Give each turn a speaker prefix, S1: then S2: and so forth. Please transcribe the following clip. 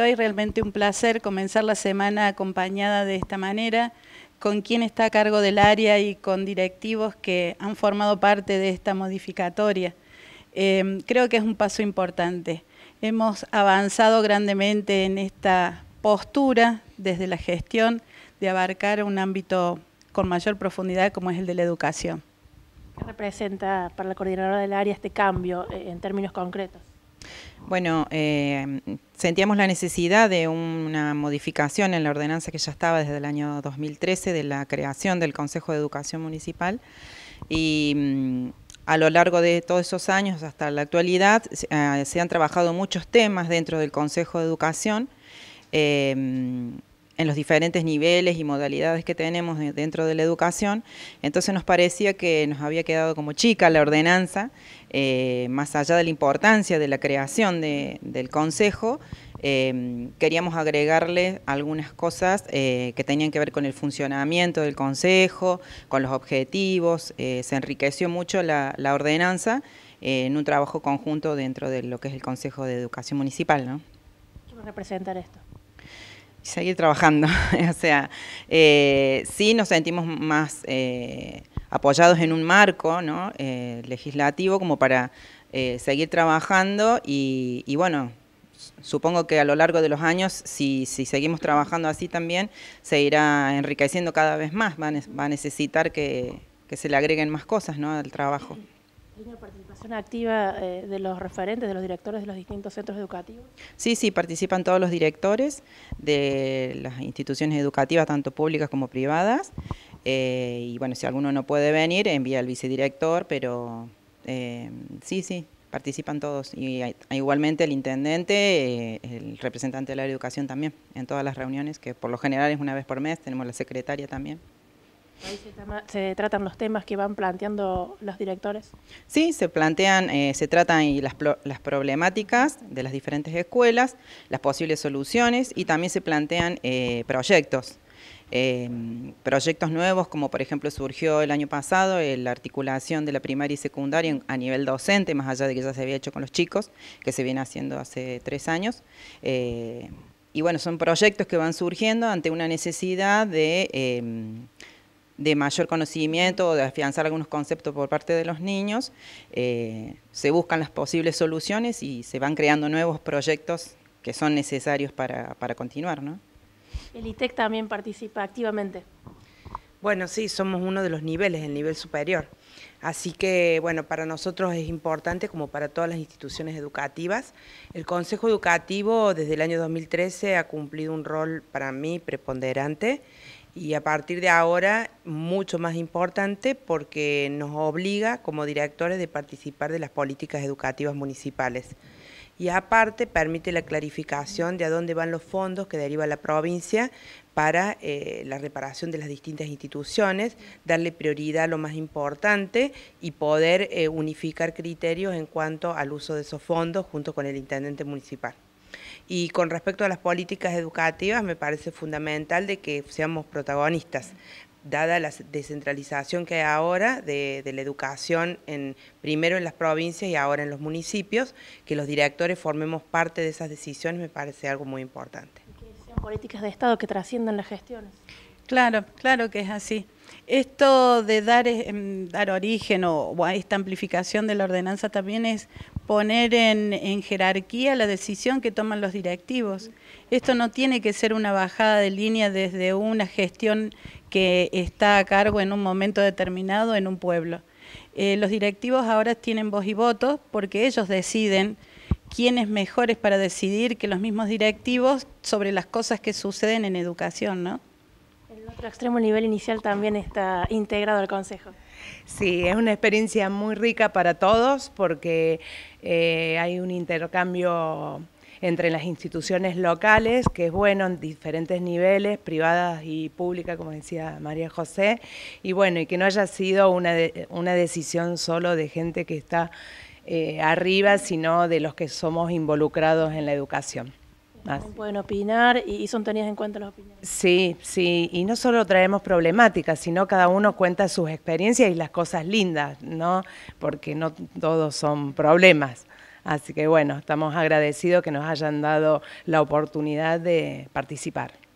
S1: Hoy realmente un placer comenzar la semana acompañada de esta manera, con quien está a cargo del área y con directivos que han formado parte de esta modificatoria. Eh, creo que es un paso importante. Hemos avanzado grandemente en esta postura desde la gestión de abarcar un ámbito con mayor profundidad como es el de la educación.
S2: ¿Qué representa para la coordinadora del área este cambio eh, en términos concretos?
S1: Bueno, eh, sentíamos la
S3: necesidad de una modificación en la ordenanza que ya estaba desde el año 2013 de la creación del Consejo de Educación Municipal y mm, a lo largo de todos esos años hasta la actualidad se eh, han trabajado muchos temas dentro del Consejo de Educación. Eh, mm, en los diferentes niveles y modalidades que tenemos dentro de la educación, entonces nos parecía que nos había quedado como chica la ordenanza, eh, más allá de la importancia de la creación del consejo, eh, queríamos agregarle algunas cosas eh, que tenían que ver con el funcionamiento del Consejo, con los objetivos, se enriqueció mucho la, ordenanza en un trabajo conjunto dentro de lo que es el Consejo de Educación Municipal. ¿no?
S2: ¿Qué va a representar esto?
S3: seguir trabajando. o sea, eh, sí nos sentimos más eh, apoyados en un marco ¿no? Eh, legislativo como para eh, seguir trabajando y, bueno, supongo que a lo largo de los años, si, si, seguimos trabajando así también, se irá enriqueciendo cada vez más, va a, a necesitar que, que, se le agreguen más cosas ¿no? al trabajo.
S2: ¿Tiene participación activa eh, de los referentes, de los directores de los distintos centros educativos?
S3: Sí, sí, participan todos los directores de las instituciones educativas, tanto públicas como privadas. Eh, y bueno, si alguno no puede venir, envía al vicedirector, pero eh, sí, sí, participan todos. Y igualmente el intendente, el representante de la educación también, en todas las reuniones, que por lo general es una vez por mes, tenemos la secretaria también
S2: se, tratan los temas que van planteando los directores.
S3: Sí, se plantean, eh, se tratan y las, problemáticas de las diferentes escuelas, las posibles soluciones y también se plantean eh, proyectos. Eh, proyectos nuevos, como por ejemplo surgió el año pasado la articulación de la primaria y secundaria a nivel docente, más allá de que ya se había hecho con los chicos, que se viene haciendo hace tres años. y bueno, son proyectos que van surgiendo ante una necesidad de de mayor conocimiento o de afianzar algunos conceptos por parte de los niños, eh, se buscan las posibles soluciones y se van creando nuevos proyectos que son necesarios para, para continuar. ¿no?
S2: El ITEC también participa activamente.
S4: Bueno, sí, somos uno de los niveles, el nivel superior. Así que, bueno, para nosotros es importante, como para todas las instituciones educativas, el Consejo Educativo desde el año 2013 ha cumplido un rol para mí preponderante y a partir de ahora mucho más importante porque nos obliga como directores de participar de las políticas educativas municipales. Y aparte permite la clarificación de a dónde van los fondos que deriva la provincia para eh, la reparación de las distintas instituciones, darle prioridad a lo más importante y poder eh, unificar criterios en cuanto al uso de esos fondos junto con el intendente municipal. Y con respecto a las políticas educativas, me parece fundamental de que seamos protagonistas, dada la descentralización que hay ahora de, la educación, en, primero en las provincias y ahora en los municipios, que los directores formemos parte de esas decisiones me parece algo muy
S2: importante. que sean políticas de Estado que trasciendan las gestiones. Claro, claro que es así.
S1: Esto de dar, em, origen o, a esta amplificación de la ordenanza también es poner en, jerarquía la decisión que toman los directivos. Esto no tiene que ser una bajada de línea desde una gestión que está a cargo en un momento determinado en un pueblo. Eh, los directivos ahora tienen voz y voto porque ellos deciden quiénes mejores para decidir que los mismos directivos sobre las cosas que suceden en educación, ¿no?
S2: extremo nivel inicial también está integrado al Consejo.
S5: Sí, es una experiencia muy rica para todos porque eh, hay un intercambio entre las instituciones locales, que es bueno en diferentes niveles, privadas y públicas, como decía María José, y bueno, y que no haya sido una, una decisión solo de gente que está eh, arriba, sino de los que somos involucrados en la educación.
S2: Pueden opinar y, son tenidas en cuenta las opiniones.
S5: Sí, sí, y no solo traemos problemáticas, sino cada uno cuenta sus experiencias y las cosas lindas, ¿no? Porque no todos son problemas. Así que bueno, estamos agradecidos que nos hayan dado la oportunidad de participar.